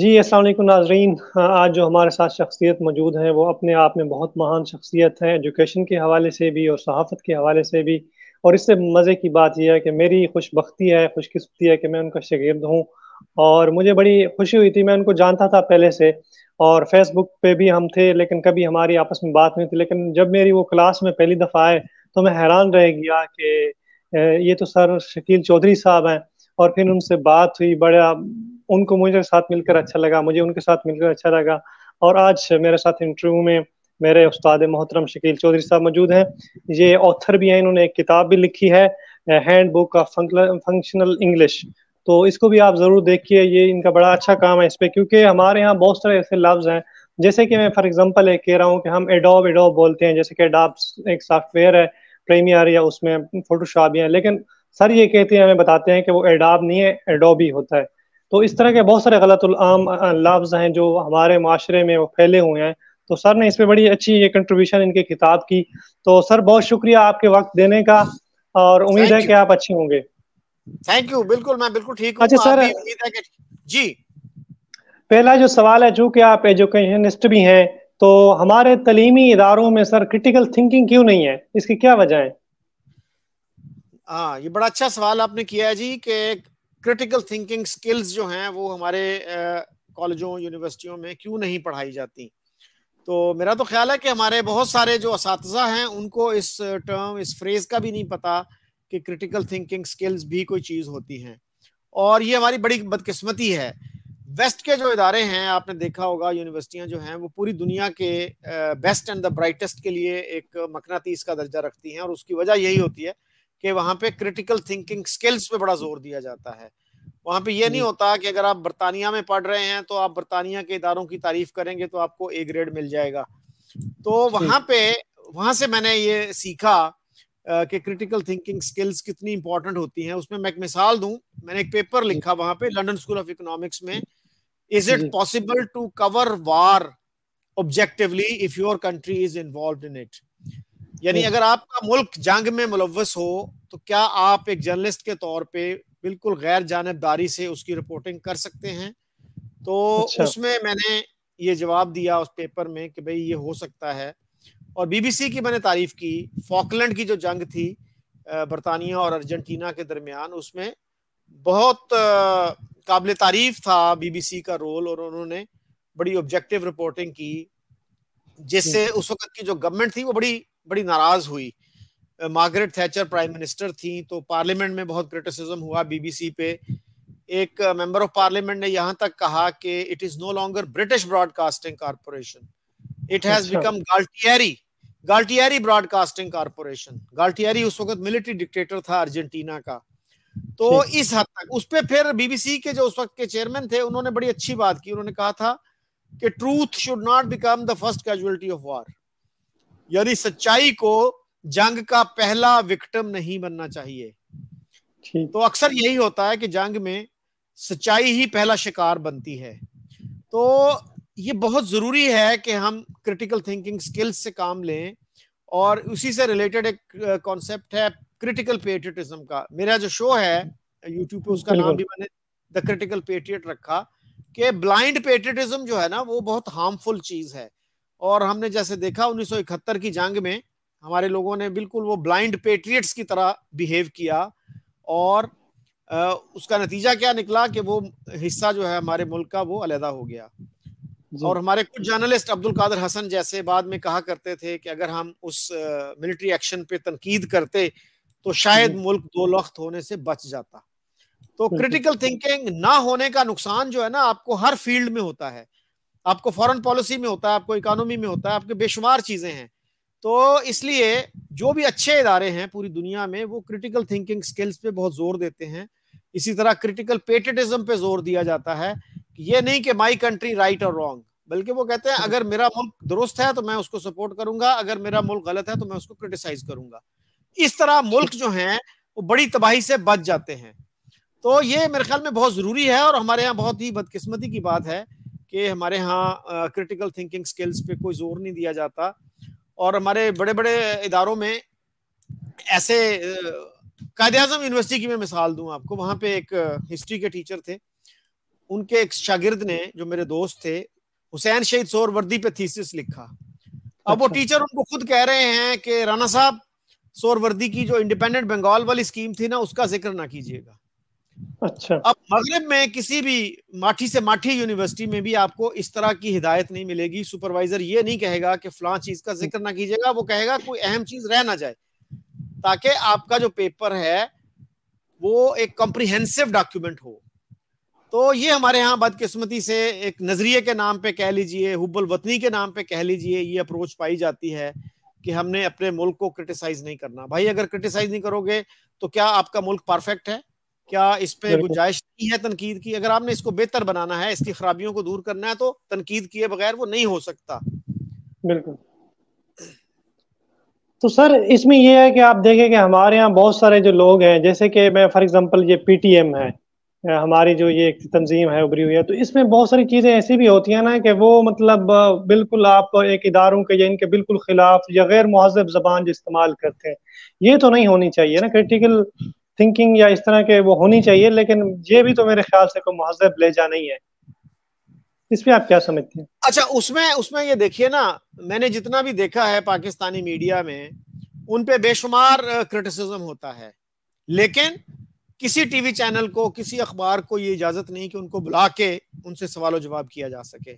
जी असल नाजरीन हाँ, आज जो हमारे साथ शख्सियत मौजूद हैं वो अपने आप में बहुत महान शख्सियत हैं एजुकेशन के हवाले से भी और सहाफ़त के हवाले से भी और इससे मज़े की बात यह है कि मेरी खुशबी है खुशकस्मती है कि मैं उनका शगिर्द हूँ और मुझे बड़ी खुशी हुई थी मैं उनको जानता था पहले से और फेसबुक पे भी हम थे लेकिन कभी हमारी आपस में बात नहीं थी लेकिन जब मेरी वो क्लास में पहली दफ़ा आए तो मैं हैरान रह गया कि ये तो सर शकील चौधरी साहब हैं और फिर उनसे बात हुई बड़ा उनको मुझे साथ मिलकर अच्छा लगा मुझे उनके साथ मिलकर अच्छा लगा और आज मेरे साथ इंटरव्यू में मेरे उस्ताद मोहतरम शकील चौधरी साहब मौजूद हैं ये ऑथर भी हैं इन्होंने एक किताब भी लिखी है handbook of functional English तो इसको भी आप ज़रूर देखिए ये इनका बड़ा अच्छा काम है इस पर क्योंकि हमारे यहाँ बहुत सारे ऐसे लफ्ज़ हैं जैसे कि मैं फॉर एग्ज़ाम्पल एक कह रहा हूँ कि हम एडोब एडोब बोलते हैं जैसे कि एडाप एक सॉफ्टवेयर है प्रीमियर या उसमें फोटोशॉप या लेकिन सर ये कहते हैं हमें बताते हैं कि वो एडाब नहीं है एडोबी होता है तो इस तरह के बहुत सारे गलत लफ्ज हैं जो हमारे माशरे में वो फैले हुए हैं तो सर ने इस पर बड़ी अच्छी ये कंट्रीब्यूशन इनकी किताब की तो सर बहुत शुक्रिया आपके वक्त देने का और उम्मीद है कि आप अच्छे होंगे थैंक यू बिल्कुल मैं बिल्कुल ठीक अच्छा सर जी पहला जो सवाल है चूंकि आप एजुकेशनिस्ट भी हैं तो हमारे तलीमी इदारों में सर क्रिटिकल थिंकिंग क्यों नहीं है इसकी क्या वजह है हाँ ये बड़ा अच्छा सवाल आपने किया है जी कि क्रिटिकल थिंकिंग स्किल्स जो हैं वो हमारे कॉलेजों यूनिवर्सिटियों में क्यों नहीं पढ़ाई जाती तो मेरा तो ख्याल है कि हमारे बहुत सारे जो इस हैं उनको इस टर्म इस फ्रेज का भी नहीं पता कि क्रिटिकल थिंकिंग स्किल्स भी कोई चीज़ होती हैं और ये हमारी बड़ी बदकिस्मती है वेस्ट के जो इदारे हैं आपने देखा होगा यूनिवर्सिटियाँ जो हैं वो पूरी दुनिया के बेस्ट एंड द ब्राइटेस्ट के लिए एक मकनातीस का दर्जा रखती हैं और उसकी वजह यही होती है कि वहां पे क्रिटिकल थिंकिंग स्किल्स पे बड़ा जोर दिया जाता है वहां पे ये नहीं होता कि अगर आप बरतानिया में पढ़ रहे हैं तो आप बरतानिया के इदारों की तारीफ करेंगे तो आपको ए ग्रेड मिल जाएगा तो वहां पे वहां से मैंने ये सीखा कि क्रिटिकल थिंकिंग स्किल्स कितनी इंपॉर्टेंट होती हैं उसमें मैं एक मिसाल दूं मैंने एक पेपर लिखा वहां पे लंडन स्कूल ऑफ इकोनॉमिक्स में is it possible to cover war objectively if your country is involve in it यानी हम्म। अगर आपका मुल्क जंग में मुलवस हो तो क्या आप एक जर्नलिस्ट के तौर पर बिल्कुल गैर जानबदारी से उसकी रिपोर्टिंग कर सकते हैं तो अच्छा। उसमें मैंने ये जवाब दिया उस पेपर में कि भाई ये हो सकता है और बीबीसी की मैंने तारीफ की फॉकलैंड की जो जंग थी बरतानिया और अर्जेंटीना के दरमियान उसमें बहुत काबिल तारीफ था बीबीसी का रोल और उन्होंने बड़ी ऑब्जेक्टिव रिपोर्टिंग की जिससे उस वक्त की जो गवर्नमेंट थी वो बड़ी बड़ी नाराज हुई मार्गरेट थैचर प्राइम मिनिस्टर थी तो पार्लियामेंट में बहुत क्रिटिसिज्म हुआ बीबीसी पे एक मेंबर ऑफ पार्लियामेंट ने यहां तक कहा कि it is no longer British broadcasting corporation it has become Galtieri Galtieri broadcasting corporation Galtieri उस वक्त मिलिट्री डिक्टेटर था अर्जेंटीना का तो इस हद तक उस पर फिर बीबीसी के जो उस वक्त के चेयरमैन थे उन्होंने बड़ी अच्छी बात की उन्होंने कहा था कि truth should not become the first casualty of war यानी सच्चाई को जंग का पहला विक्टिम नहीं बनना चाहिए तो अक्सर यही होता है कि जंग में सच्चाई ही पहला शिकार बनती है तो ये बहुत जरूरी है कि हम क्रिटिकल थिंकिंग स्किल्स से काम लें और उसी से रिलेटेड एक कॉन्सेप्ट है क्रिटिकल पेट्रियटिज्म का मेरा जो शो है यूट्यूब पे उसका नाम भी मैंने द क्रिटिकल पेट्रियट रखा कि ब्लाइंड पेट्रियटिज्म जो है ना वो बहुत हार्मफुल चीज है और हमने जैसे देखा 1971 की जंग में हमारे लोगों ने बिल्कुल वो ब्लाइंड पेट्रियट्स की तरह बिहेव किया और उसका नतीजा क्या निकला कि वो हिस्सा जो है हमारे मुल्क का वो अलहदा हो गया और हमारे कुछ जर्नलिस्ट अब्दुल कादर हसन जैसे बाद में कहा करते थे कि अगर हम उस मिलिट्री एक्शन पे तनकीद करते तो शायद मुल्क दो लख्त होने से बच जाता तो क्रिटिकल थिंकिंग ना होने का नुकसान जो है ना आपको हर फील्ड में होता है आपको फॉरेन पॉलिसी में होता है आपको इकोनॉमी में होता है आपके बेशुमार चीज़ें हैं तो इसलिए जो भी अच्छे इदारे हैं पूरी दुनिया में वो क्रिटिकल थिंकिंग स्किल्स पे बहुत जोर देते हैं इसी तरह क्रिटिकल पेटेटिज्म पे जोर दिया जाता है कि ये नहीं कि माई कंट्री राइट और रॉन्ग बल्कि वो कहते हैं अगर मेरा मुल्क दुरुस्त है तो मैं उसको सपोर्ट करूंगा अगर मेरा मुल्क गलत है तो मैं उसको क्रिटिसाइज करूंगा इस तरह मुल्क जो है वो बड़ी तबाही से बच जाते हैं तो ये मेरे ख्याल में बहुत जरूरी है और हमारे यहाँ बहुत ही बदकिस्मती की बात है कि हमारे यहाँ क्रिटिकल थिंकिंग स्किल्स पे कोई जोर नहीं दिया जाता और हमारे बड़े बड़े इदारों में ऐसे कायद अजम यूनिवर्सिटी की मैं मिसाल दूँ आपको वहाँ पे एक हिस्ट्री के टीचर थे उनके एक शागिर्द ने जो मेरे दोस्त थे हुसैन शहीद सोर वर्दी पे थीसिस लिखा अब वो टीचर अच्छा। उनको खुद कह रहे हैं कि राना साहब सोरवर्दी की जो इंडिपेंडेंट बंगाल वाली स्कीम थी ना उसका जिक्र ना कीजिएगा अच्छा अब मगरब में किसी भी माठी से माठी यूनिवर्सिटी में भी आपको इस तरह की हिदायत नहीं मिलेगी सुपरवाइजर ये नहीं कहेगा कि फला चीज का जिक्र ना कीजिएगा वो कहेगा कोई अहम चीज रह ना जाए ताकि आपका जो पेपर है वो एक कॉम्प्रिहेंसिव डॉक्यूमेंट हो तो ये हमारे यहाँ बदकिस्मती से एक नजरिए के नाम पे कह लीजिए हुबुल वतनी के नाम पे कह लीजिए ये अप्रोच पाई जाती है कि हमने अपने मुल्क को क्रिटिसाइज नहीं करना भाई अगर क्रिटिसाइज नहीं करोगे तो क्या आपका मुल्क परफेक्ट है क्या इस पर गुंजाइश नहीं है तनकीद की अगर आपने इसको बेहतर बनाना है इसकी खराबियों को दूर करना है तो तनकीद किए बगैर वो नहीं हो सकता बिल्कुल तो सर इसमें यह है कि आप देखें कि हमारे यहाँ बहुत सारे जो लोग हैं जैसे कि मैं फॉर एग्जांपल ये पीटीएम है हमारी जो ये तंजीम है उभरी हुई है तो इसमें बहुत सारी चीज़ें ऐसी भी होती हैं ना कि वो मतलब बिल्कुल आप एक इदारों के या इनके बिल्कुल खिलाफ या गैर महजब जबान जो इस्तेमाल करते हैं ये तो नहीं होनी चाहिए ना क्रिटिकल थिंकिंग या इस तरह के वो होनी चाहिए लेकिन ये भी तो मेरे ख्याल से कोई महजब लहजा नहीं है इसमें आप क्या समझते हैं अच्छा उसमें उसमें ये देखिए ना मैंने जितना भी देखा है पाकिस्तानी मीडिया में उन पे बेशुमार क्रिटिसिज्म होता है लेकिन किसी टीवी चैनल को किसी अखबार को ये इजाजत नहीं कि उनको बुला के उनसे सवाल जवाब किया जा सके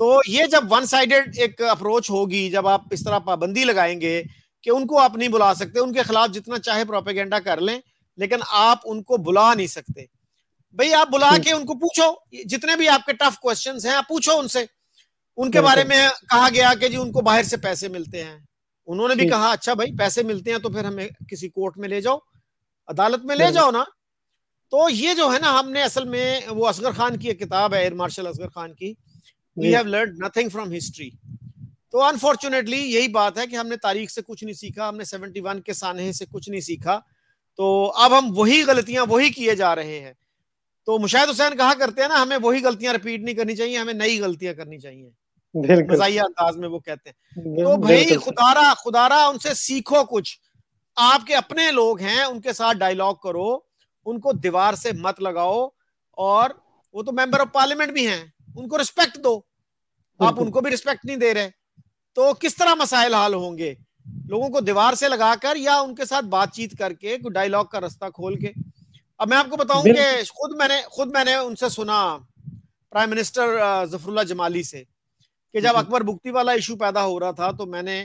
तो ये जब वन साइडेड एक अप्रोच होगी जब आप इस तरह पाबंदी लगाएंगे कि उनको आप नहीं बुला सकते उनके खिलाफ जितना चाहे प्रोपेगेंडा कर लें लेकिन आप उनको बुला नहीं सकते भाई आप बुला के उनको पूछो जितने भी आपके टफ क्वेश्चन हैं आप पूछो उनसे उनके बारे में कहा गया कि जी उनको बाहर से पैसे मिलते हैं उन्होंने भी कहा अच्छा भाई पैसे मिलते हैं तो फिर हमें किसी कोर्ट में ले जाओ अदालत में ले जाओ ना तो ये जो है ना हमने असल में वो असगर खान की एक किताब है एयर मार्शल असगर खान की we have learn nothing from history तो अनफॉर्चुनेटली यही बात है कि हमने तारीख से कुछ नहीं सीखा हमने 71 के सानहे से कुछ नहीं सीखा तो अब हम वही गलतियां वही किए जा रहे हैं तो मुशाहिद हुसैन कहा करते हैं ना हमें वही गलतियां रिपीट नहीं करनी चाहिए हमें नई गलतियां करनी चाहिए अंदाज में वो कहते हैं तो भाई खुदारा खुदारा उनसे सीखो कुछ आपके अपने लोग हैं उनके साथ डायलॉग करो उनको दीवार से मत लगाओ और वो तो मेंबर ऑफ पार्लियामेंट भी हैं उनको रिस्पेक्ट दो आप उनको भी रिस्पेक्ट नहीं दे रहे तो किस तरह मसाइल हाल होंगे लोगों को दीवार से लगाकर या उनके साथ बातचीत करके कोई डायलॉग का रास्ता खोल के अब मैं आपको बताऊं कि खुद मैंने खुद मैंने उनसे सुना प्राइम मिनिस्टर जफरुल्ला जमाली से कि जब अकबर बुक्ति वाला इशू पैदा हो रहा था तो मैंने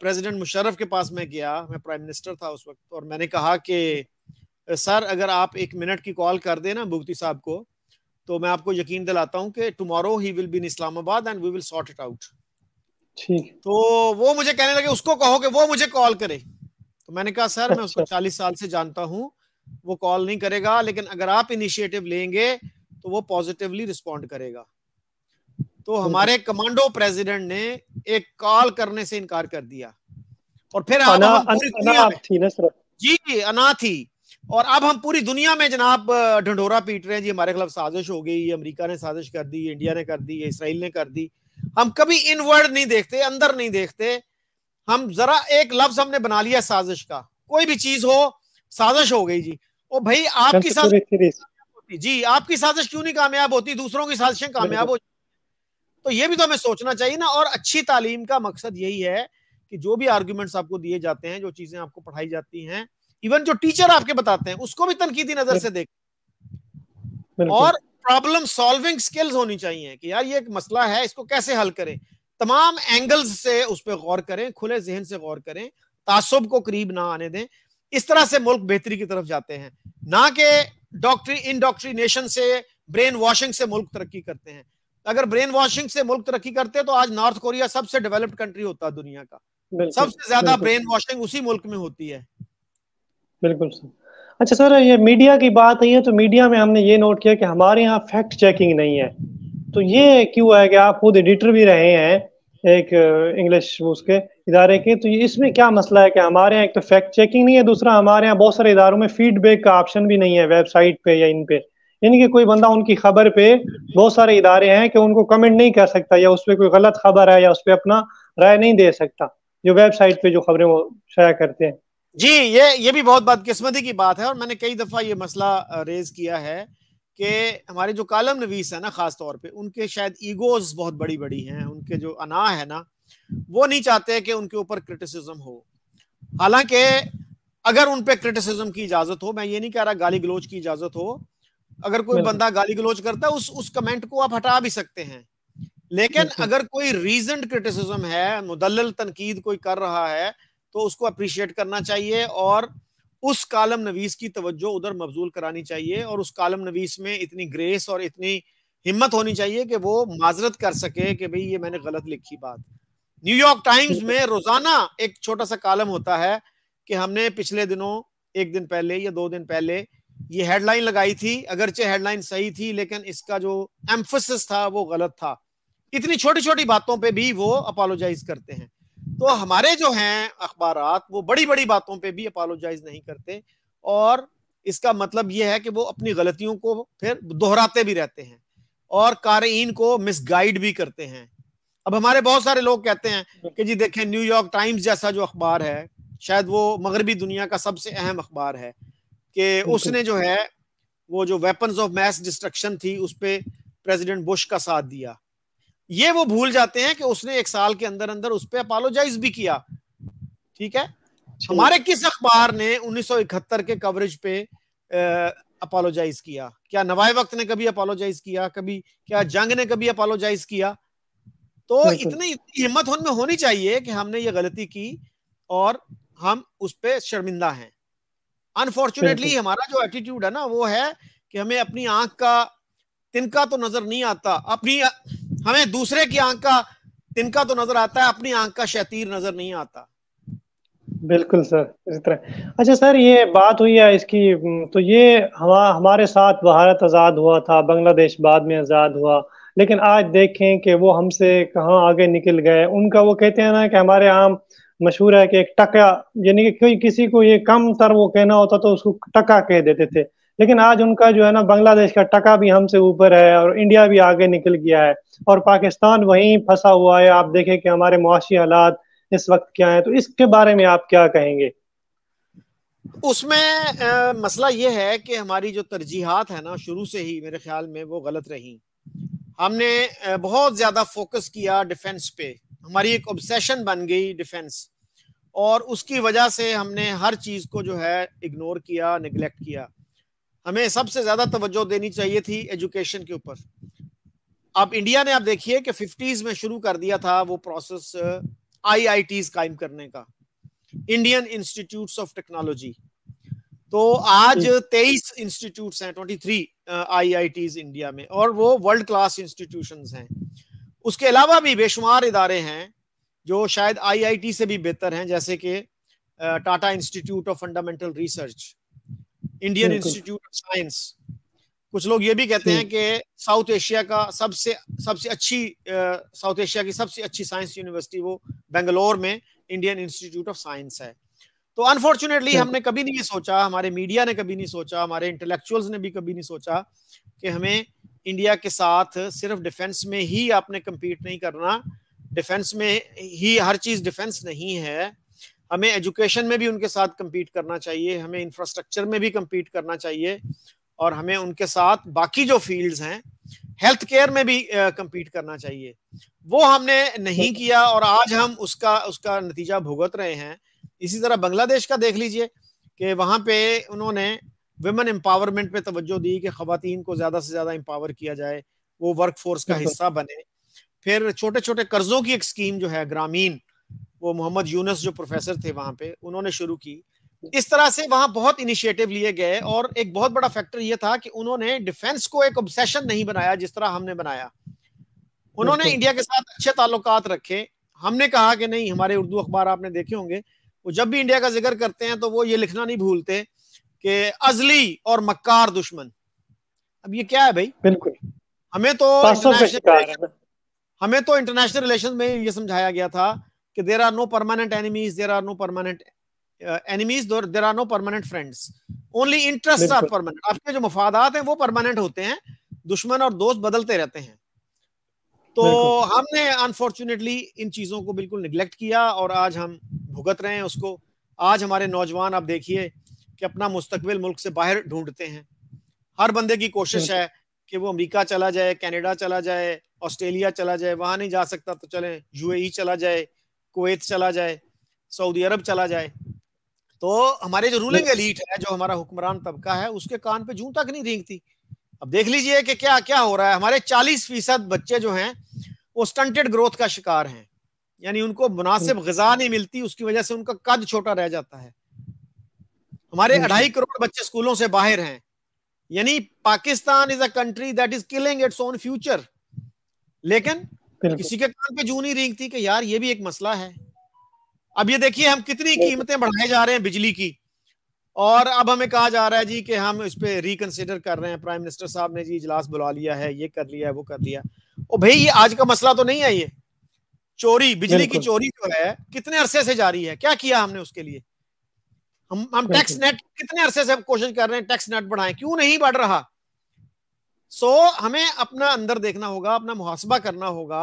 प्रेसिडेंट मुशर्रफ के पास मैं गया मैं प्राइम मिनिस्टर था उस वक्त और मैंने कहा कि सर अगर आप एक मिनट की कॉल कर देना बुक्ति साहब को तो मैं आपको यकीन दिलाता हूँ कि tomorrow he will be in Islamabad and we will sort it out ठीक तो वो मुझे कहने लगे उसको कहो कि वो मुझे कॉल करे तो मैंने कहा सर मैं उसको अच्छा। चालीस साल से जानता हूँ वो कॉल नहीं करेगा लेकिन अगर आप इनिशिएटिव लेंगे तो वो पॉजिटिवली रिस्पॉन्ड करेगा तो, तो हमारे कमांडो प्रेसिडेंट ने एक कॉल करने से इनकार कर दिया और फिर जी जी अना थी और अब हम पूरी दुनिया में जनाब ढंडोरा पीट रहे हैं जी हमारे खिलाफ साजिश हो गई अमेरिका ने साजिश कर दी इंडिया ने कर दी इसराइल ने कर दी हम कभी इनवर्ड नहीं देखते अंदर नहीं देखते हम जरा एक लफ्ज हमने बना लिया साजिश का कोई भी चीज हो साजिश हो गई जी ओ भाई आपकी साजिश जी आपकी साजिश क्यों नहीं कामयाब होती दूसरों की साजिशें कामयाब हो तो ये भी तो हमें सोचना चाहिए ना और अच्छी तालीम का मकसद यही है कि जो भी आर्ग्यूमेंट्स आपको दिए जाते हैं जो चीजें आपको पढ़ाई जाती हैं इवन जो टीचर आपके बताते हैं उसको भी तनकीदी नजर से देख और प्रॉब्लम सॉल्विंग स्किल्स होनी चाहिए कि यार ये एक मसला है इसको कैसे हल करें तमाम एंगल्स से उस पर गौर करें खुले जहन से गौर करें तासुब को करीब ना आने दें इस तरह से मुल्क बेहतरी की तरफ जाते हैं ना कि डॉक्टरी इन डॉक्टरी नेशन से ब्रेन वॉशिंग से मुल्क तरक्की करते हैं अगर ब्रेन वॉशिंग से मुल्क तरक्की करते तो आज नॉर्थ कोरिया सबसे डेवलप्ड कंट्री होता दुनिया का सबसे ज्यादा ब्रेन वॉशिंग उसी मुल्क में होती है बिल्कुल सर अच्छा सर ये मीडिया की बात नहीं है तो मीडिया में हमने ये नोट किया कि हमारे यहाँ फैक्ट चेकिंग नहीं है तो ये क्यों है कि आप खुद एडिटर भी रहे हैं एक इंग्लिश उसके इदारे के तो इसमें क्या मसला है कि हमारे यहाँ एक तो फैक्ट चेकिंग नहीं है दूसरा हमारे यहाँ बहुत सारे इदारों में फीडबैक का ऑप्शन भी नहीं है वेबसाइट पे या इन पे यानी कि कोई बंदा उनकी खबर पे बहुत सारे इदारे हैं कि उनको कमेंट नहीं कर सकता या उस पर कोई गलत खबर है या उस पर अपना राय नहीं दे सकता जो वेबसाइट पे जो खबरें वो शेयर करते हैं जी ये ये भी बहुत बदकिस्मती की बात है और मैंने कई दफा ये मसला रेज किया है कि हमारे जो कालम नवीस है ना खास तौर पे उनके शायद ईगोज बहुत बड़ी बड़ी हैं उनके जो अना है ना वो नहीं चाहते कि उनके ऊपर क्रिटिसिज्म हो हालांकि अगर उन पे क्रिटिसिज्म की इजाजत हो मैं ये नहीं कह रहा गाली गलोच की इजाजत हो अगर कोई बंदा गाली गलोच करता है उस उस कमेंट को आप हटा भी सकते हैं लेकिन अगर कोई रीजन क्रिटिसिज्म है मुदल तनकीद कोई कर रहा है तो उसको अप्रिशिएट करना चाहिए और उस कालम नवीस की तवज्जो उधर मबजूल करानी चाहिए और उस कालम नवीस में इतनी ग्रेस और इतनी हिम्मत होनी चाहिए कि वो माजरत कर सके कि भाई ये मैंने गलत लिखी बात न्यूयॉर्क टाइम्स में रोजाना एक छोटा सा कालम होता है कि हमने पिछले दिनों एक दिन पहले या दो दिन पहले ये हेडलाइन लगाई थी अगरचे हेडलाइन सही थी लेकिन इसका जो एम्फोसिस था वो गलत था इतनी छोटी छोटी बातों पे भी वो अपोलोजाइज करते हैं तो हमारे जो हैं अखबार वो बड़ी बड़ी बातों पे भी अपोलोजाइज नहीं करते और इसका मतलब यह है कि वो अपनी गलतियों को फिर दोहराते भी रहते हैं और कारीन को मिसगाइड भी करते हैं अब हमारे बहुत सारे लोग कहते हैं कि जी देखें न्यूयॉर्क टाइम्स जैसा जो अखबार है शायद वो मगरबी दुनिया का सबसे अहम अखबार है कि उसने जो है वो जो वेपन्स ऑफ मैस डिस्ट्रक्शन थी उस पर प्रेसिडेंट बुश का साथ दिया ये वो भूल जाते हैं कि उसने एक साल के अंदर अंदर उस पर अपोलोजाइज भी किया ठीक है अच्छा। हमारे किस अखबार ने 1971 के कवरेज पे अपोलोजाइज किया क्या नवाए वक्त ने कभी अपोलोजाइज किया कभी क्या जंग ने कभी अपोलोजाइज किया तो इतनी इतनी हिम्मत उनमें होनी चाहिए कि हमने ये गलती की और हम उस पर शर्मिंदा हैं अनफॉर्चुनेटली हमारा जो एटीट्यूड है ना वो है कि हमें अपनी आंख का तिनका तो नजर नहीं आता अपनी हमें दूसरे की आंख का तिनका तो नजर आता है अपनी आंख का शतीर नजर नहीं आता बिल्कुल सर इसी तरह अच्छा सर ये बात हुई है इसकी तो ये हम हमारे साथ भारत आज़ाद हुआ था बांग्लादेश बाद में आज़ाद हुआ लेकिन आज देखें कि वो हमसे कहाँ आगे निकल गए उनका वो कहते हैं ना कि हमारे आम मशहूर है कि एक टका यानी कि कोई किसी को ये कम तर वो कहना होता तो उसको टका कह देते थे लेकिन आज उनका जो है ना बांग्लादेश का टका भी हमसे ऊपर है और इंडिया भी आगे निकल गया है और पाकिस्तान वहीं फंसा हुआ है आप देखें कि हमारे मुआशी हालात इस वक्त क्या है तो इसके बारे में आप क्या कहेंगे उसमें आ, मसला यह है कि हमारी जो तरजीहत है ना शुरू से ही मेरे ख्याल में वो गलत रही हमने बहुत ज्यादा फोकस किया डिफेंस पे हमारी एक ऑब्सेशन बन गई डिफेंस और उसकी वजह से हमने हर चीज को जो है इग्नोर किया निगलेक्ट किया हमें सबसे ज्यादा तवज्जो देनी चाहिए थी एजुकेशन के ऊपर अब इंडिया ने आप देखिए कि फिफ्टीज में शुरू कर दिया था वो प्रोसेस आईआईटीज uh, कायम करने का इंडियन इंस्टीट्यूट्स ऑफ टेक्नोलॉजी तो आज हम्म। तेईस इंस्टीट्यूट हैं ट्वेंटी थ्री आई इंडिया में और वो वर्ल्ड क्लास इंस्टीट्यूशन हैं उसके अलावा भी बेशुमार इदारे हैं जो शायद आईआईटी से भी बेहतर हैं जैसे कि Tata institute of fundamental research Indian institute of science कुछ लोग ये भी कहते हैं कि साउथ एशिया का सबसे सबसे अच्छी साउथ एशिया की सबसे अच्छी साइंस यूनिवर्सिटी वो बेंगलोर में इंडियन इंस्टीट्यूट ऑफ साइंस है तो अनफॉर्चुनेटली हमने कभी नहीं सोचा हमारे मीडिया ने कभी नहीं सोचा हमारे इंटेलेक्चुअल्स ने भी कभी नहीं सोचा कि हमें इंडिया के साथ सिर्फ डिफेंस में ही आपने कम्पीट नहीं करना डिफेंस में ही हर चीज डिफेंस नहीं है हमें एजुकेशन में भी उनके साथ कम्पीट करना चाहिए हमें इंफ्रास्ट्रक्चर में भी कम्पीट करना चाहिए और हमें उनके साथ बाकी जो फील्ड्स हैं हेल्थ केयर में भी कम्पीट करना चाहिए वो हमने नहीं किया और आज हम उसका उसका नतीजा भुगत रहे हैं इसी तरह बांग्लादेश का देख लीजिए कि वहाँ पे उन्होंने वुमेन एम्पावरमेंट पे तवज्जो दी कि खातन को ज़्यादा से ज़्यादा एम्पावर किया जाए वो वर्क फोर्स का हिस्सा बने फिर छोटे छोटे कर्जों की एक स्कीम जो है ग्रामीण वो मोहम्मद यूनस जो प्रोफेसर थे वहां पे उन्होंने शुरू की इस तरह से वहाँ बहुत इनिशिएटिव लिए गए और एक बहुत बड़ा फैक्टर ये था कि उन्होंने डिफेंस को एक ऑब्सेशन नहीं बनाया जिस तरह हमने बनाया उन्होंने इंडिया के साथ अच्छे ताल्लुक रखे हमने कहा कि नहीं हमारे उर्दू अखबार आपने देखे होंगे वो जब भी इंडिया का जिक्र करते हैं तो वो ये लिखना नहीं भूलते कि अजली और मक्कार दुश्मन अब ये क्या है भाई बिल्कुल हमें तो हमें तो इंटरनेशनल रिलेशन में ये समझाया गया था कि there are no permanent enemies there are no permanent enemies there are no permanent friends only interest are permanent आपके जो मफादात हैं वो परमानेंट होते हैं दुश्मन और दोस्त बदलते रहते हैं तो हमने अनफॉर्चुनेटली इन चीजों को बिल्कुल निग्लेक्ट किया और आज हम भुगत रहे हैं उसको आज हमारे नौजवान आप देखिए कि अपना मुस्तकबिल मुल्क से बाहर ढूंढते हैं हर बंदे की कोशिश है कि वो अमेरिका चला जाए कनाडा चला जाए ऑस्ट्रेलिया चला जाए वहां नहीं जा सकता तो चले यूएई चला जाए कुवैत चला जाए सऊदी अरब चला जाए तो हमारे जो रूलिंग एलीट है जो हमारा हुक्मरान तबका है उसके कान पे जूं तक नहीं रेंगती अब देख लीजिए कि क्या क्या हो रहा है हमारे 40 फीसद बच्चे जो हैं वो स्टंटेड ग्रोथ का शिकार हैं यानी उनको मुनासिब हम्म। गजा नहीं मिलती उसकी वजह से उनका कद छोटा रह जाता है हमारे हम्म। अढ़ाई करोड़ बच्चे स्कूलों से बाहर हैं यानी Pakistan is a country that is killing its own future लेकिन किसी के कान पे जू नहीं थी कि यार ये भी एक मसला है अब ये देखिए हम कितनी कीमतें बढ़ाए जा रहे हैं बिजली की और अब हमें कहा जा रहा है जी कि हम इस पर रिकनसिडर कर रहे हैं प्राइम मिनिस्टर साहब ने जी इजलास बुला लिया है ये कर लिया है वो कर लिया ओ भाई ये आज का मसला तो नहीं है ये चोरी बिजली की चोरी जो है कितने अरसे से जारी है क्या किया हमने उसके लिए हम हम टैक्स नेट कितने अरसे से कोशिश कर रहे हैं टैक्स नेट बढ़ाएं क्यों नहीं बढ़ रहा सो so, हमें अपना अंदर देखना होगा अपना मुहासबा करना होगा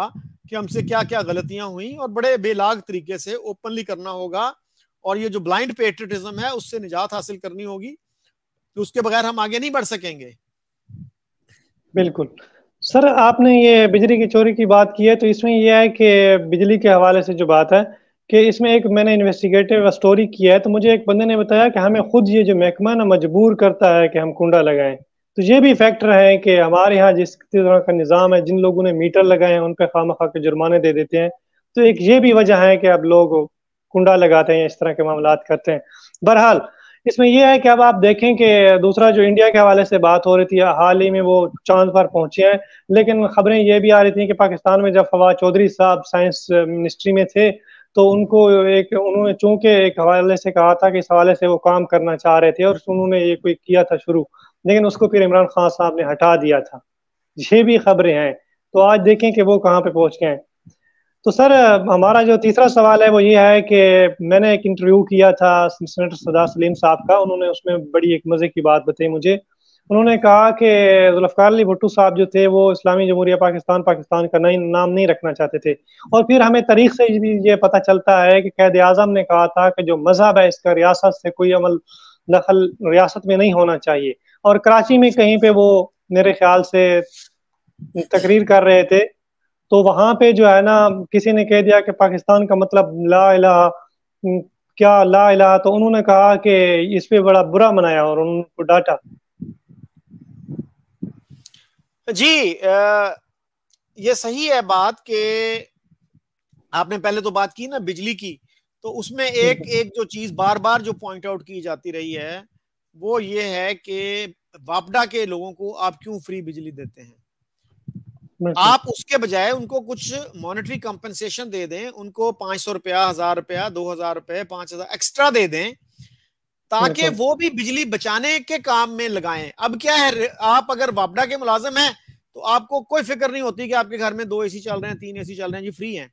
कि हमसे क्या क्या गलतियां हुई और बड़े बेलाग तरीके से ओपनली करना होगा और ये जो ब्लाइंड पेट्रेटिज्म है उससे निजात हासिल करनी होगी तो उसके बगैर हम आगे नहीं बढ़ सकेंगे बिल्कुल सर आपने ये बिजली की चोरी की बात की है तो इसमें यह है कि बिजली के हवाले से जो बात है कि इसमें एक मैंने इन्वेस्टिगेटिव स्टोरी किया है तो मुझे एक बंदे ने बताया कि हमें खुद ये जो महकमा ना मजबूर करता है कि हम कुंडा लगाएं तो ये भी फैक्टर है कि हमारे यहाँ जिस तरह का निज़ाम है जिन लोगों ने मीटर लगाए हैं उन पर खाम खा के जुर्माने दे देते हैं तो एक ये भी वजह है कि अब लोग कुंडा लगाते हैं इस तरह के मामला करते हैं बहरहाल इसमें यह है कि अब आप देखें कि दूसरा जो इंडिया के हवाले से बात हो रही थी हाल ही में वो चांद पर पहुंचे हैं लेकिन खबरें ये भी आ रही थी कि पाकिस्तान में जब फवाद चौधरी साहब साइंस मिनिस्ट्री में थे तो उनको एक उन्होंने चूंकि एक हवाले से कहा था कि इस हवाले से वो काम करना चाह रहे थे और उन्होंने ये कोई किया था शुरू लेकिन उसको फिर इमरान खान साहब ने हटा दिया था ये भी खबरें हैं तो आज देखें कि वो कहाँ पे पहुंच गए तो सर हमारा जो तीसरा सवाल है वो ये है कि मैंने एक इंटरव्यू किया था सेनेटर सदा सलीम साहब का उन्होंने उसमें बड़ी एक मज़े की बात बताई मुझे उन्होंने कहा कि जुल्फकार अली भुट्टू साहब जो थे वो इस्लामी जमहूरिया पाकिस्तान पाकिस्तान का नहीं नाम नहीं रखना चाहते थे और फिर हमें तारीख से भी ये पता चलता है कि कैद आजम ने कहा था कि जो मजहब है इसका रियासत से कोई अमल दखल रियासत में नहीं होना चाहिए और कराची में कहीं पे वो मेरे ख्याल से तकरीर कर रहे थे तो वहां पे जो है ना किसी ने कह दिया कि पाकिस्तान का मतलब ला इला क्या ला इला तो उन्होंने कहा कि इस पे बड़ा बुरा मनाया और उनको डांटा जी आ, ये सही है बात कि आपने पहले तो बात की ना बिजली की तो उसमें एक एक जो चीज बार बार जो पॉइंट आउट की जाती रही है वो ये है कि वापडा के लोगों को आप क्यों फ्री बिजली देते हैं आप उसके बजाय उनको कुछ मॉनेटरी कंपनसेशन दे दें उनको पांच सौ रुपया हजार रुपया दो हजार रुपए पांच हजार एक्स्ट्रा दे दें ताकि वो भी बिजली बचाने के काम में लगाएं अब क्या है आप अगर वापडा के मुलाजिम हैं तो आपको कोई फिक्र नहीं होती कि आपके घर में दो एसी चल रहे हैं तीन एसी चल रहे हैं जी फ्री हैं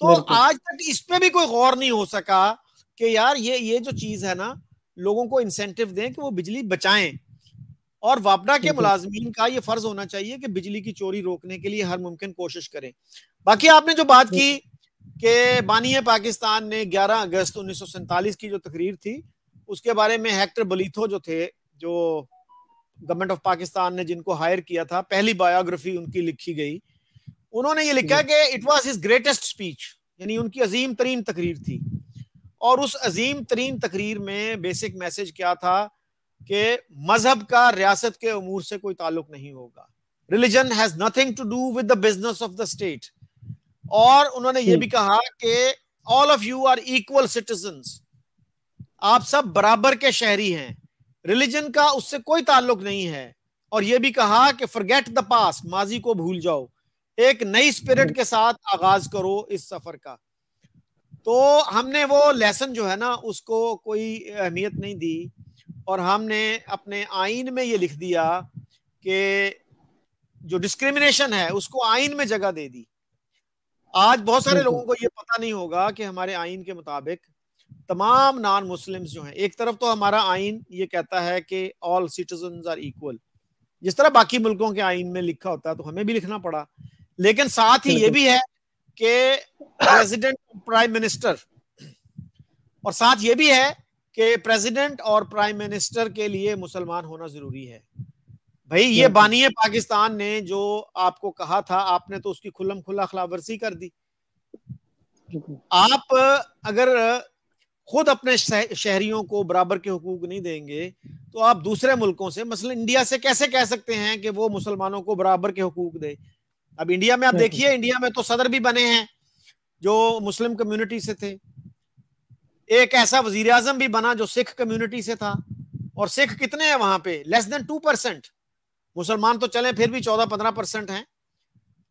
तो आज तक इस पे भी कोई गौर नहीं हो सका कि यार ये ये जो चीज है ना लोगों को इंसेंटिव दें कि वो बिजली बचाएं और वापडा के मुलाजमीन का ये फर्ज होना चाहिए कि बिजली की चोरी रोकने के लिए हर मुमकिन कोशिश करें बाकी आपने जो बात की कि बानिय पाकिस्तान ने 11 अगस्त उन्नीस की जो तकरीर थी उसके बारे में हेक्टर बलीथो जो थे जो गवर्नमेंट ऑफ पाकिस्तान ने जिनको हायर किया था पहली बायोग्राफी उनकी लिखी गई उन्होंने ये लिखा कि it was his greatest speech यानी उनकी अजीम तरीन तकरीर थी और उस अजीम तरीन तकरीर में बेसिक मैसेज क्या था कि मजहब का रियासत के अमूर से कोई ताल्लुक नहीं होगा religion has nothing to do with the business of the state और उन्होंने ये भी कहा कि all of you are equal citizen आप सब बराबर के शहरी हैं रिलीजन का उससे कोई ताल्लुक नहीं है और यह भी कहा कि फॉरगेट द पास माजी को भूल जाओ एक नई स्पिरिट के साथ आगाज करो इस सफर का तो हमने वो लेसन जो है ना उसको कोई अहमियत नहीं दी और हमने अपने आइन में ये लिख दिया कि जो डिस्क्रिमिनेशन है उसको आइन में जगह दे दी आज बहुत सारे लोगों को ये पता नहीं होगा कि हमारे आइन के मुताबिक तमाम नॉन मुस्लिम्स जो हैं एक तरफ तो हमारा आइन ये कहता है कि ऑल सिटीजन आर इक्वल जिस तरह बाकी मुल्कों के आइन में लिखा होता है तो हमें भी लिखना पड़ा लेकिन साथ ही ये भी है के प्रेसिडेंट प्राइम मिनिस्टर और साथ ये भी है कि प्रेसिडेंट और प्राइम मिनिस्टर के लिए मुसलमान होना जरूरी है भाई ये बानी पाकिस्तान ने जो आपको कहा था आपने तो उसकी खुला खुल्ला खिलाफवर्जी कर दी आप अगर खुद अपने शहरियों को बराबर के हकूक नहीं देंगे तो आप दूसरे मुल्कों से मसलन इंडिया से कैसे कह सकते हैं कि वो मुसलमानों को बराबर के हकूक दे अब इंडिया में आप देखिए इंडिया में तो सदर भी बने हैं जो मुस्लिम कम्युनिटी से थे एक ऐसा वजीर आजम भी बना जो सिख कम्युनिटी से था और सिख कितने हैं वहां पे लेस देन टू परसेंट मुसलमान तो चले फिर भी चौदह पंद्रह परसेंट है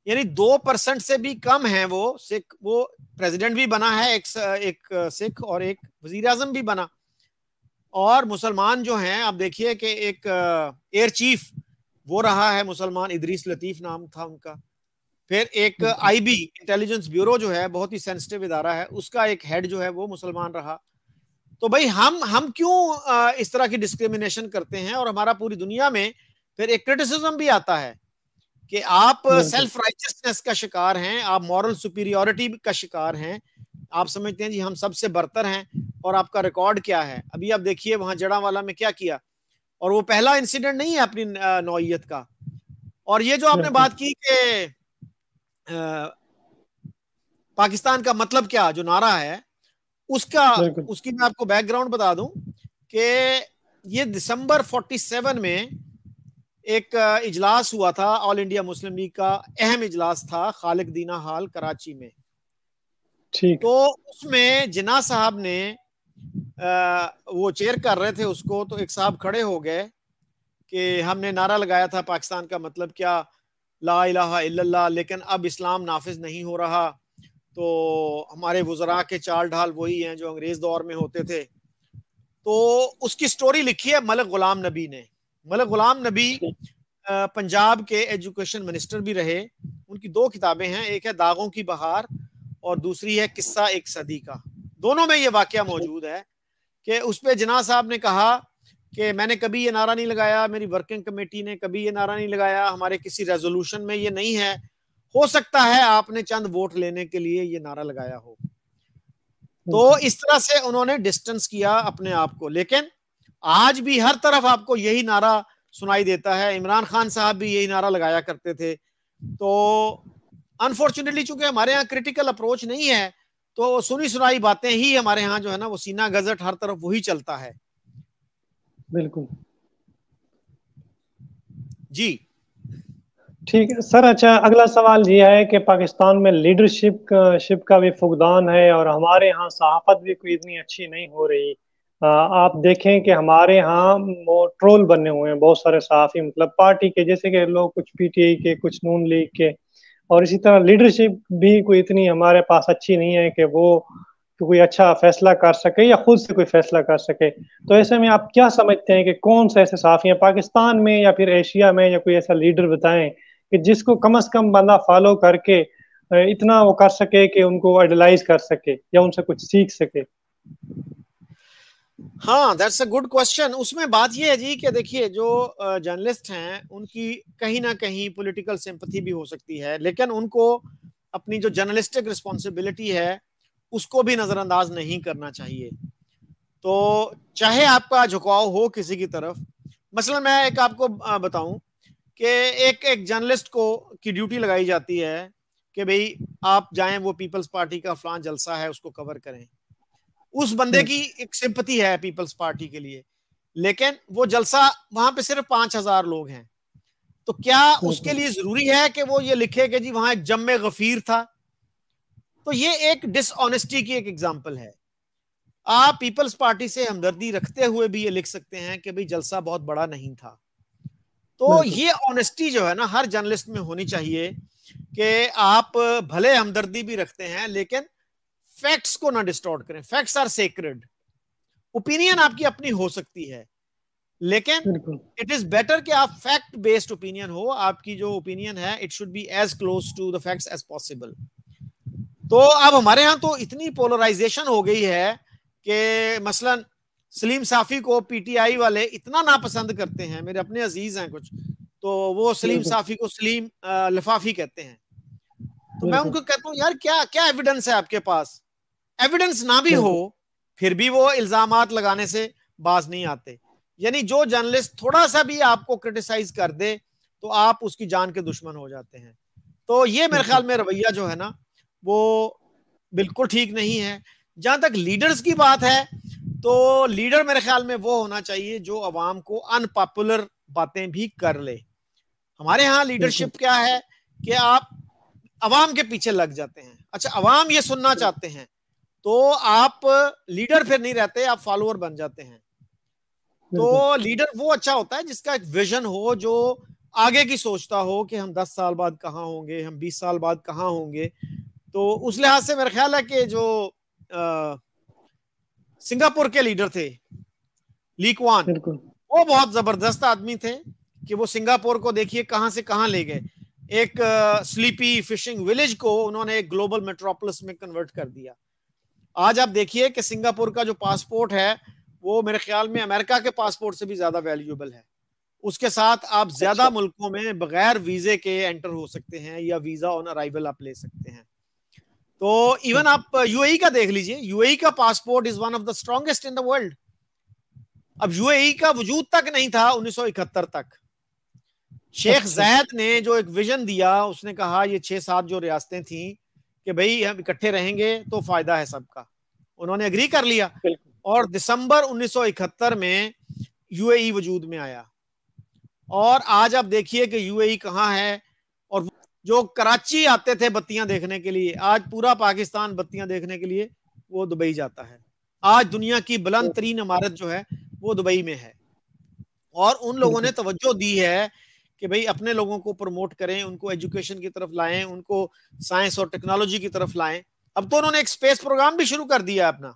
यानी दो परसेंट से भी कम है वो सिख वो प्रेसिडेंट भी बना है एक, एक सिख और एक वजीर आजम भी बना और मुसलमान जो हैं आप देखिए कि एक एयर चीफ वो रहा है मुसलमान इदरीस लतीफ नाम था उनका फिर एक आईबी इंटेलिजेंस ब्यूरो जो है बहुत ही सेंसिटिव इदारा है उसका एक हेड जो है वो मुसलमान रहा तो भाई हम हम क्यों इस तरह की डिस्क्रिमिनेशन करते हैं और हमारा पूरी दुनिया में फिर एक क्रिटिसिज्म भी आता है कि आप सेल्फ हाँ राइटियसनेस का शिकार हैं आप मॉरल सुपीरियोरिटी का शिकार हैं आप समझते हैं जी हम सबसे बरतर हैं और आपका रिकॉर्ड क्या है अभी आप देखिए वहां जड़ावाला में क्या किया और वो पहला इंसिडेंट नहीं है अपनी नौीयत का और ये जो आपने बात की कि पाकिस्तान का मतलब क्या जो नारा है उसका उसकी मैं आपको बैकग्राउंड बता दूं कि ये दिसंबर 47 में एक इजलास हुआ था ऑल इंडिया मुस्लिम लीग का अहम इजलास था खालिक दीना हाल कराची में ठीक तो उसमें जिना साहब ने आ, वो चेयर कर रहे थे उसको तो एक साहब खड़े हो गए कि हमने नारा लगाया था पाकिस्तान का मतलब क्या ला इल्लल्लाह लेकिन अब इस्लाम नाफिज नहीं हो रहा तो हमारे वज़रा के चाल ढाल वही हैं जो अंग्रेज़ दौर में होते थे तो उसकी स्टोरी लिखी है मलक गुलाम नबी ने मलक गुलाम नबी पंजाब के एजुकेशन मिनिस्टर भी रहे उनकी दो किताबें हैं एक है दागों की बहार और दूसरी है किस्सा एक सदी का दोनों में ये वाक्य मौजूद है कि उस पर जना साहब ने कहा कि मैंने कभी ये नारा नहीं लगाया मेरी वर्किंग कमेटी ने कभी ये नारा नहीं लगाया हमारे किसी रेजोल्यूशन में ये नहीं है हो सकता है आपने चंद वोट लेने के लिए ये नारा लगाया हो तो इस तरह से उन्होंने डिस्टेंस किया अपने आप को लेकिन आज भी हर तरफ आपको यही नारा सुनाई देता है इमरान खान साहब भी यही नारा लगाया करते थे तो अनफॉर्चुनेटली चूंकि हमारे यहाँ क्रिटिकल अप्रोच नहीं है तो सुनी सुनाई बातें ही हमारे यहाँ जो है ना वो सीना गजट हर तरफ वही चलता है बिल्कुल जी ठीक है सर अच्छा अगला सवाल ये है कि पाकिस्तान में लीडरशिप का, शिप का भी फुकदान है और हमारे यहाँ सहाफत भी कोई इतनी अच्छी नहीं हो रही आ, आप देखें कि हमारे यहाँ वो ट्रोल बने हुए हैं बहुत सारे सहाफ़ी मतलब पार्टी के जैसे कि लोग कुछ पीटीआई के कुछ नून लीग के और इसी तरह लीडरशिप भी कोई इतनी हमारे पास अच्छी नहीं है कि वो कि कोई अच्छा फैसला कर सके या खुद से कोई फैसला कर सके तो ऐसे में आप क्या समझते हैं कि कौन से ऐसे साफी हैं पाकिस्तान में या फिर एशिया में या कोई ऐसा लीडर बताएं कि जिसको कम अज कम बंदा फॉलो करके इतना वो कर सके कि उनको एडलाइज कर सके या उनसे कुछ सीख सके हाँ दैट्स अ गुड क्वेश्चन उसमें बात यह है जी कि देखिए जो जर्नलिस्ट हैं उनकी कहीं ना कहीं पॉलिटिकल सिंपथी भी हो सकती है लेकिन उनको अपनी जो जर्नलिस्टिक रिस्पॉन्सिबिलिटी है उसको भी नज़रअंदाज नहीं करना चाहिए तो चाहे आपका झुकाव हो किसी की तरफ मसलन मैं एक आपको बताऊं कि एक एक जर्नलिस्ट को की ड्यूटी लगाई जाती है कि भाई आप जाएं वो पीपल्स पार्टी का फलान जलसा है उसको कवर करें उस बंदे हम्म। की एक सिंपति है पीपल्स पार्टी के लिए लेकिन वो जलसा वहां पे सिर्फ पांच हजार लोग हैं तो क्या हम्म, उसके हम्म। लिए जरूरी है कि वो ये लिखे कि जी वहां एक जमे गफीर था तो ये एक डिसऑनेस्टी की एक एग्जाम्पल है आप पीपल्स पार्टी से हमदर्दी रखते हुए भी ये लिख सकते हैं कि भाई जलसा बहुत बड़ा नहीं था तो ये ऑनेस्टी जो है ना हर जर्नलिस्ट में होनी चाहिए कि आप भले हमदर्दी भी रखते हैं लेकिन फैक्ट्स को ना डिस्टॉर्ट करें फैक्ट्स आर सेक्रेड ओपिनियन आपकी अपनी हो सकती है लेकिन इट इज बेटर कि आप फैक्ट बेस्ड ओपिनियन हो आपकी जो ओपिनियन है it should be as close to the facts as possible तो अब हमारे यहाँ तो इतनी पोलराइजेशन हो गई है कि मसलन सलीम साफी को पीटीआई वाले इतना नापसंद करते हैं मेरे अपने अजीज हैं कुछ तो वो सलीम साफी को सलीम लफाफी कहते हैं तो मैं उनको कहता हूँ यार क्या क्या एविडेंस है आपके पास एविडेंस ना भी हो फिर भी वो इल्जाम लगाने से बाज नहीं आते यानी जो जर्नलिस्ट थोड़ा सा भी आपको क्रिटिसाइज कर दे तो आप उसकी जान के दुश्मन हो जाते हैं तो ये मेरे ख्याल में रवैया जो है ना वो बिल्कुल ठीक नहीं है जहां तक लीडर्स की बात है तो लीडर मेरे ख्याल में वो होना चाहिए जो अवाम को अनपॉपुलर बातें भी कर ले हमारे यहाँ लीडरशिप क्या है कि आप अवाम के पीछे लग जाते हैं अच्छा अवाम ये सुनना चाहते हैं तो आप लीडर फिर नहीं रहते आप फॉलोअर बन जाते हैं तो लीडर वो अच्छा होता है जिसका एक विजन हो जो आगे की सोचता हो कि हम 10 साल बाद कहाँ होंगे हम 20 साल बाद कहाँ होंगे तो उस लिहाज से मेरा ख्याल है कि जो सिंगापुर के लीडर थे लीकवान वो बहुत जबरदस्त आदमी थे कि वो सिंगापुर को देखिए कहां से कहां ले गए एक स्लीपी फिशिंग विलेज को उन्होंने एक ग्लोबल मेट्रोपोलिस में कन्वर्ट कर दिया आज आप देखिए कि सिंगापुर का जो पासपोर्ट है वो मेरे ख्याल में अमेरिका के पासपोर्ट से भी ज्यादा वैल्यूएबल है उसके साथ आप ज्यादा अच्छा। मुल्कों में बगैर वीजे के एंटर हो सकते हैं या वीजा ऑन अराइवल आप ले सकते हैं तो इवन आप यूएई uh, e का देख लीजिए यूएई e का passport is one of the strongest in the world अब यूएई e का वजूद तक नहीं था 1971 तक शेख जैद ने जो एक विजन दिया उसने कहा ये छह सात जो रियासतें थी कि भाई हम इकट्ठे रहेंगे तो फायदा है सबका उन्होंने अग्री कर लिया और दिसंबर 1971 में यूएई वजूद में आया और आज आप देखिए कि यूएई कहाँ है और वो... जो कराची आते थे बत्तियां देखने के लिए आज पूरा पाकिस्तान बत्तियां देखने के लिए वो दुबई जाता है आज दुनिया की बुलंद तरीन इमारत जो है वो दुबई में है और उन लोगों ने तवज्जो दी है कि भाई अपने लोगों को प्रमोट करें उनको एजुकेशन की तरफ लाएं उनको साइंस और टेक्नोलॉजी की तरफ लाएं अब तो उन्होंने एक स्पेस प्रोग्राम भी शुरू कर दिया अपना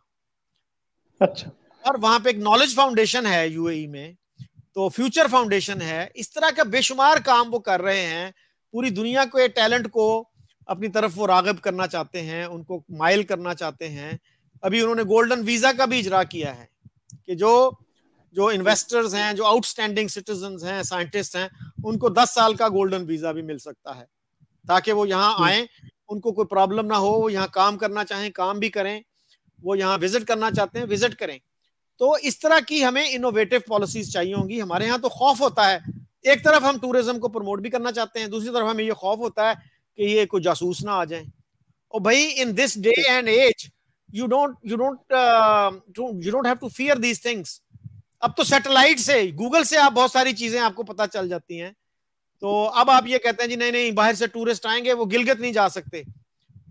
अच्छा और वहां पे एक नॉलेज फाउंडेशन है यूएई में तो फ्यूचर फाउंडेशन है इस तरह का बेशुमार काम वो कर रहे हैं पूरी दुनिया के टैलेंट को अपनी तरफ वो रागब करना चाहते हैं उनको माइल करना चाहते हैं अभी उन्होंने गोल्डन वीजा का भी इजरा किया है कि जो जो इन्वेस्टर्स हैं जो आउटस्टैंडिंग सिटीजन हैं साइंटिस्ट हैं उनको दस साल का गोल्डन वीजा भी मिल सकता है ताकि वो यहाँ हम्म। आए उनको कोई प्रॉब्लम ना हो वो यहाँ काम करना चाहें काम भी करें वो यहाँ विजिट करना चाहते हैं विजिट करें तो इस तरह की हमें इनोवेटिव पॉलिसीज चाहिए होंगी हमारे यहाँ तो खौफ होता है एक तरफ हम टूरिज्म को प्रमोट भी करना चाहते हैं दूसरी तरफ हमें ये खौफ होता है कि ये कोई जासूस ना आ जाए और भाई in this day and age you don't you don't you don't have to fear these things अब तो सैटेलाइट से गूगल से आप बहुत सारी चीजें आपको पता चल जाती हैं तो अब आप ये कहते हैं जी नहीं नहीं बाहर से टूरिस्ट आएंगे वो गिलगत नहीं जा सकते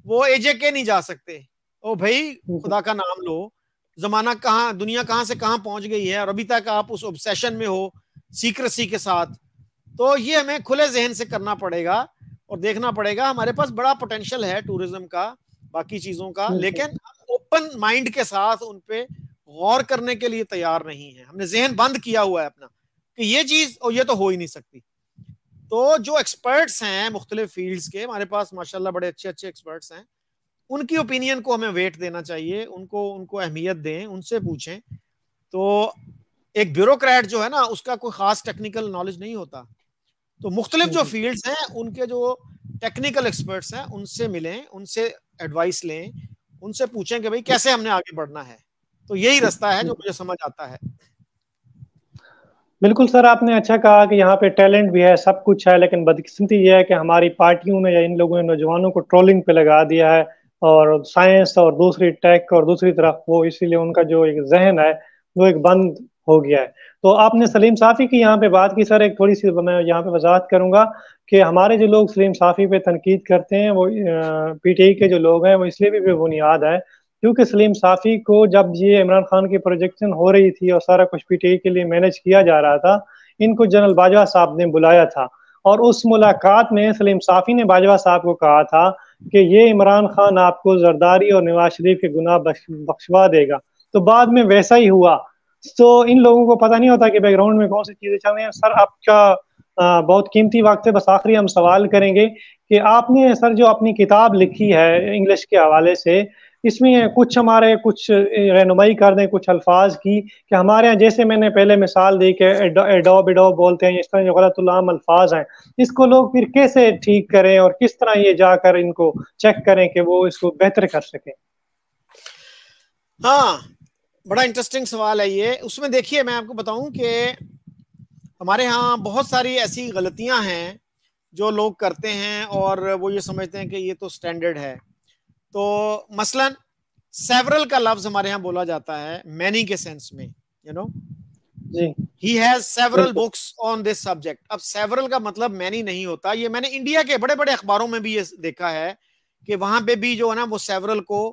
वो एजे के नहीं जा सकते ओ भाई खुदा का नाम लो जमाना कहाँ दुनिया कहाँ से कहाँ पहुंच गई है और अभी तक आप उस ऑब्सेशन में हो सीक्रेसी के साथ तो ये हमें खुले जहन से करना पड़ेगा और देखना पड़ेगा हमारे पास बड़ा पोटेंशियल है टूरिज्म का बाकी चीजों का लेकिन ओपन माइंड के साथ उनपे पे गौर करने के लिए तैयार नहीं है हमने जहन बंद किया हुआ है अपना कि ये चीज और ये तो हो ही नहीं सकती तो जो एक्सपर्ट्स हैं मुख्तलिफ फील्ड्स के हमारे पास माशाल्लाह बड़े अच्छे अच्छे एक्सपर्ट्स हैं उनकी ओपिनियन को हमें वेट देना चाहिए उनको उनको अहमियत दें उनसे पूछें तो एक ब्यूरोक्रेट जो है ना उसका कोई खास टेक्निकल नॉलेज नहीं होता तो मुख्तलिफ जो फील्ड हैं उनके जो टेक्निकल एक्सपर्ट्स हैं उनसे मिलें उनसे एडवाइस लें उनसे पूछें कि भाई कैसे हमने आगे बढ़ना है तो यही रास्ता है जो मुझे समझ आता है बिल्कुल सर आपने अच्छा कहा कि यहाँ पे टैलेंट भी है सब कुछ है लेकिन बदकिस्मती यह है कि हमारी पार्टियों ने या इन लोगों ने नौजवानों को ट्रोलिंग पे लगा दिया है और साइंस और दूसरी टेक और दूसरी तरफ वो इसीलिए उनका जो एक जहन है वो एक बंद हो गया है तो आपने सलीम साफ़ी की यहाँ पे बात की सर एक थोड़ी सी मैं यहाँ पे वजाहत करूंगा कि हमारे जो लोग सलीम साफ़ी पे तनकीद करते हैं वो पी टी आई के जो लोग हैं वो इसलिए भी बेबुनियाद है क्योंकि सलीम साफ़ी को जब ये इमरान खान की प्रोजेक्शन हो रही थी और सारा कुछ पी टी के लिए मैनेज किया जा रहा था इनको जनरल बाजवा साहब ने बुलाया था और उस मुलाकात में सलीम साफ़ी ने बाजवा साहब को कहा था कि ये इमरान खान आपको जरदारी और नवाज शरीफ के गुनाह बख्शवा देगा तो बाद में वैसा ही हुआ तो इन लोगों को पता नहीं होता कि बैकग्राउंड में कौन सी चीज़ें चल रही हैं सर आपका बहुत कीमती वक्त है बस आखिरी हम सवाल करेंगे कि आपने सर जो अपनी किताब लिखी है इंग्लिश के हवाले से इसमें कुछ हमारे कुछ रहनुमाई कर दें कुछ अल्फाज की कि हमारे यहाँ जैसे मैंने पहले मिसाल दी कि एडोब एडोब बोलते हैं इस तरह जो गलत अल्फाज हैं इसको लोग फिर कैसे ठीक करें और किस तरह ये जाकर इनको चेक करें कि वो इसको बेहतर कर सकें हाँ बड़ा इंटरेस्टिंग सवाल है ये उसमें देखिए मैं आपको बताऊं कि हमारे यहाँ बहुत सारी ऐसी गलतियां हैं जो लोग करते हैं और वो ये समझते हैं कि ये तो स्टैंडर्ड है तो मसलन सेवरल का लफ्ज हमारे यहाँ बोला जाता है मैनी के सेंस में you know he has several books on this subject अब सेवरल का मतलब मैनी नहीं होता ये मैंने इंडिया के बड़े बड़े अखबारों में भी ये देखा है कि वहां पे भी जो है ना वो सेवरल को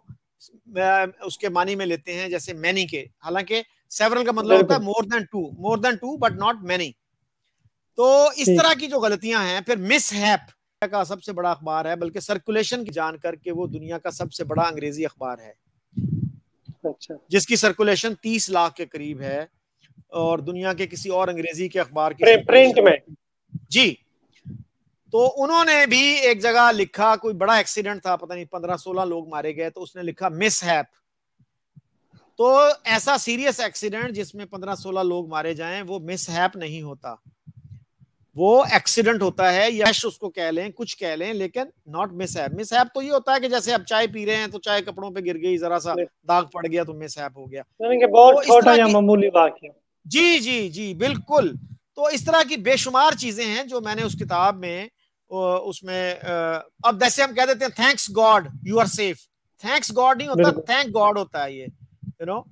उसके मानी में लेते हैं जैसे मैनी के हालांकि सेवरल का मतलब होता है more than two more than two but not many तो इस तरह की जो गलतियां हैं फिर मिस हैप का सबसे बड़ा अखबार है बल्कि सर्कुलेशन की जान करके वो दुनिया का सबसे बड़ा अंग्रेजी अखबार है अच्छा। जिसकी सर्कुलेशन 30 लाख के करीब है और दुनिया के किसी और अंग्रेजी के अखबार की प्रिंट में जी तो उन्होंने भी एक जगह लिखा कोई बड़ा एक्सीडेंट था पता नहीं पंद्रह सोलह लोग मारे गए तो उसने लिखा मिस हैप तो ऐसा सीरियस एक्सीडेंट जिसमें पंद्रह सोलह लोग मारे जाएं वो मिस हैप नहीं होता वो एक्सीडेंट होता है यश उसको कह लें कुछ कह लें लेकिन not mishap mishap तो ये होता है कि जैसे आप चाय पी रहे हैं तो चाय कपड़ों पे गिर गई जरा सा दाग पड़ गया तो मिस हैप हो गया तो बहुत तो छोटा या मामूली जी जी जी बिल्कुल तो इस तरह की बेशुमार चीजें हैं जो मैंने उस किताब में उसमें अब जैसे हम कह देते हैं thanks God you are safe thanks God नहीं होता थैंक गॉड होता है ये यू नो